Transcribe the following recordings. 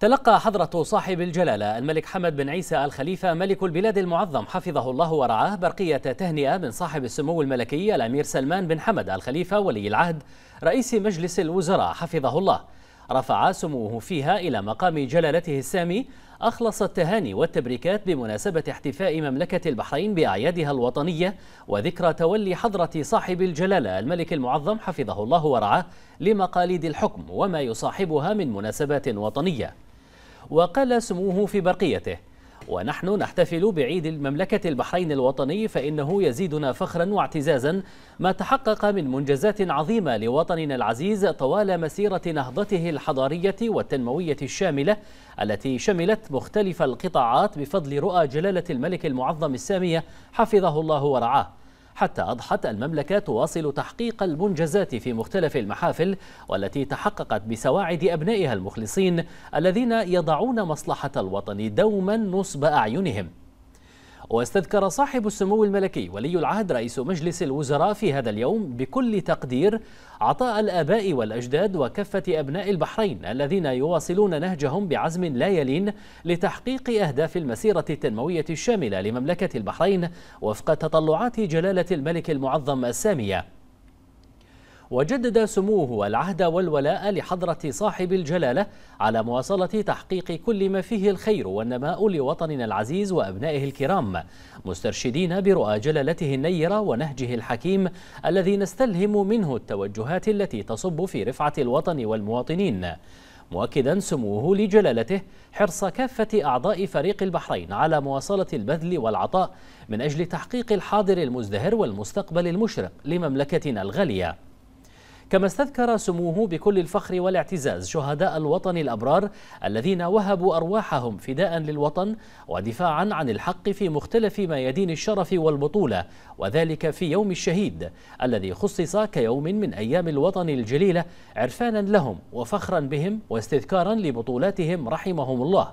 تلقى حضرة صاحب الجلالة الملك حمد بن عيسى الخليفة ملك البلاد المعظم حفظه الله ورعاه برقية تهنئة من صاحب السمو الملكي الأمير سلمان بن حمد الخليفة ولي العهد رئيس مجلس الوزراء حفظه الله رفع سموه فيها إلى مقام جلالته السامي أخلص التهاني والتبريكات بمناسبة احتفاء مملكة البحرين بأعيادها الوطنية وذكرى تولي حضرة صاحب الجلالة الملك المعظم حفظه الله ورعاه لمقاليد الحكم وما يصاحبها من مناسبات وطنية وقل سموه في برقيته ونحن نحتفل بعيد المملكة البحرين الوطني فإنه يزيدنا فخرا واعتزازا ما تحقق من منجزات عظيمة لوطننا العزيز طوال مسيرة نهضته الحضارية والتنموية الشاملة التي شملت مختلف القطاعات بفضل رؤى جلالة الملك المعظم السامية حفظه الله ورعاه حتى أضحت المملكة تواصل تحقيق المنجزات في مختلف المحافل والتي تحققت بسواعد أبنائها المخلصين الذين يضعون مصلحة الوطن دوما نصب أعينهم واستذكر صاحب السمو الملكي ولي العهد رئيس مجلس الوزراء في هذا اليوم بكل تقدير عطاء الآباء والأجداد وكافة أبناء البحرين الذين يواصلون نهجهم بعزم لا يلين لتحقيق أهداف المسيرة التنموية الشاملة لمملكة البحرين وفق تطلعات جلالة الملك المعظم السامية وجدد سموه العهد والولاء لحضرة صاحب الجلالة على مواصلة تحقيق كل ما فيه الخير والنماء لوطننا العزيز وأبنائه الكرام مسترشدين برؤى جلالته النيرة ونهجه الحكيم الذي نستلهم منه التوجهات التي تصب في رفعة الوطن والمواطنين مؤكدا سموه لجلالته حرص كافة أعضاء فريق البحرين على مواصلة البذل والعطاء من أجل تحقيق الحاضر المزدهر والمستقبل المشرق لمملكتنا الغالية كما استذكر سموه بكل الفخر والاعتزاز شهداء الوطن الأبرار الذين وهبوا أرواحهم فداء للوطن ودفاعا عن الحق في مختلف ميادين الشرف والبطولة وذلك في يوم الشهيد الذي خصص كيوم من أيام الوطن الجليلة عرفانا لهم وفخرا بهم واستذكارا لبطولاتهم رحمهم الله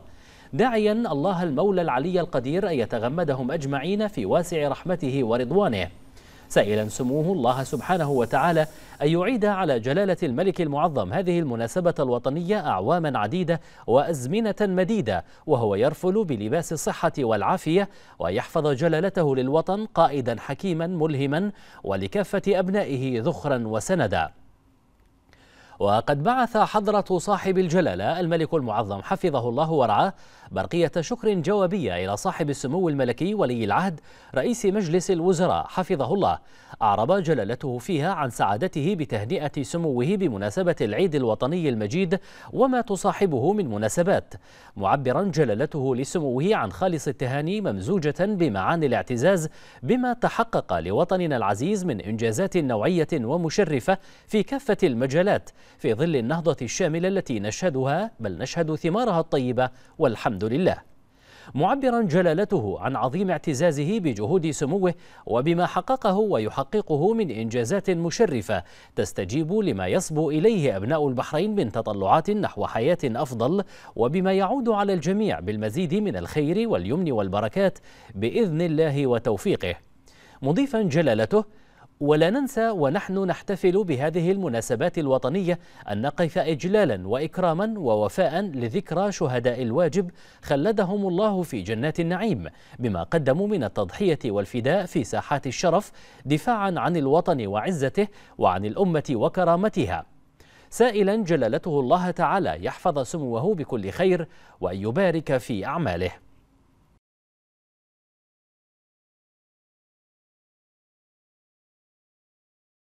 داعيا الله المولى العلي القدير أن يتغمدهم أجمعين في واسع رحمته ورضوانه سائلا سموه الله سبحانه وتعالى أن يعيد على جلالة الملك المعظم هذه المناسبة الوطنية أعواما عديدة وأزمنة مديدة وهو يرفل بلباس الصحة والعافية ويحفظ جلالته للوطن قائدا حكيما ملهما ولكافة أبنائه ذخرا وسندا وقد بعث حضرة صاحب الجلالة الملك المعظم حفظه الله ورعاه برقية شكر جوابية إلى صاحب السمو الملكي ولي العهد رئيس مجلس الوزراء حفظه الله أعرب جلالته فيها عن سعادته بتهنئة سموه بمناسبة العيد الوطني المجيد وما تصاحبه من مناسبات معبرا جلالته لسموه عن خالص التهاني ممزوجة بمعاني الاعتزاز بما تحقق لوطننا العزيز من إنجازات نوعية ومشرفة في كافة المجالات في ظل النهضة الشاملة التي نشهدها بل نشهد ثمارها الطيبة والحمد لله معبرا جلالته عن عظيم اعتزازه بجهود سموه وبما حققه ويحققه من انجازات مشرفه تستجيب لما يصبو اليه ابناء البحرين من تطلعات نحو حياه افضل وبما يعود على الجميع بالمزيد من الخير واليمن والبركات باذن الله وتوفيقه مضيفا جلالته ولا ننسى ونحن نحتفل بهذه المناسبات الوطنية أن نقف إجلالا وإكراما ووفاء لذكرى شهداء الواجب خلدهم الله في جنات النعيم بما قدموا من التضحية والفداء في ساحات الشرف دفاعا عن الوطن وعزته وعن الأمة وكرامتها سائلا جلالته الله تعالى يحفظ سموه بكل خير وأن يبارك في أعماله